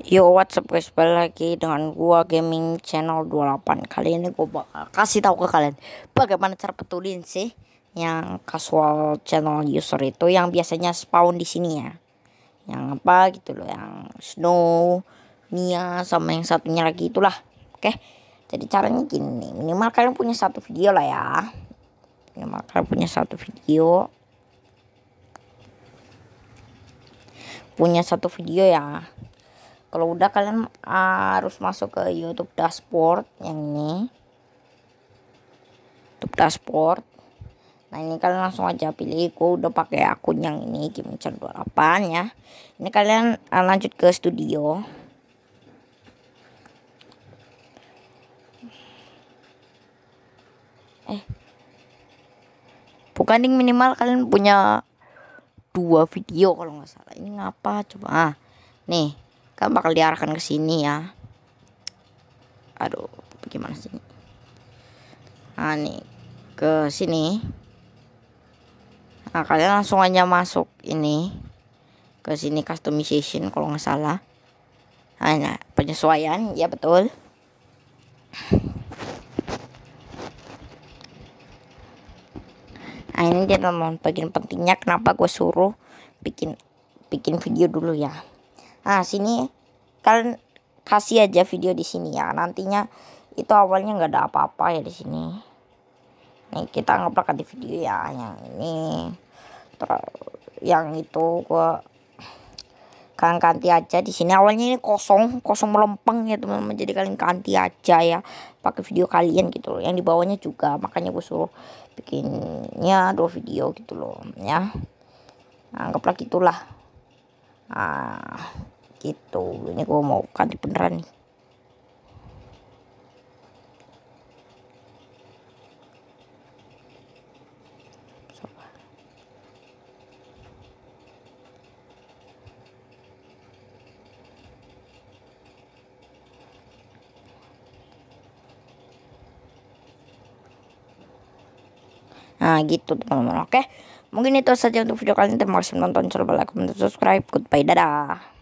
Yo what's up guys balik lagi dengan gua gaming channel 28 Kali ini gua bakal kasih tahu ke kalian Bagaimana cara petulin sih Yang casual channel user itu Yang biasanya spawn di sini ya Yang apa gitu loh Yang Snow Mia sama yang satunya lagi itulah Oke Jadi caranya gini Minimal kalian punya satu video lah ya Minimal kalian punya satu video Punya satu video ya kalau udah kalian ah, harus masuk ke YouTube dashboard yang ini YouTube dashboard nah ini kalian langsung aja pilih aku udah pakai akun yang ini Kimcher 28 ya ini kalian ah, lanjut ke studio eh bukan yang minimal kalian punya dua video kalau nggak salah ini ngapa coba ah nih kan bakal diarahkan ke sini ya aduh bagaimana sih nah nih ke sini nah kalian langsung aja masuk ini ke sini customization kalau nggak salah hanya nah, nah, penyesuaian ya betul nah ini dia teman bagian pentingnya kenapa gue suruh bikin bikin video dulu ya nah sini kalian kasih aja video di sini ya nantinya itu awalnya nggak ada apa-apa ya di sini nih kita ngeplak di video ya yang ini terus yang itu gua kalian ganti aja di sini awalnya ini kosong kosong melompeng ya teman-teman jadi kalian ganti aja ya pakai video kalian gitu loh yang di bawahnya juga makanya gue suruh bikinnya dua video gitu loh ya anggaplah gitulah ah gitu ini gue mau ganti beneran nih Nah gitu teman-teman oke. Mungkin itu saja untuk video kali ini. Terima kasih menonton. Jangan lupa like, comment, subscribe. Goodbye. Dadah.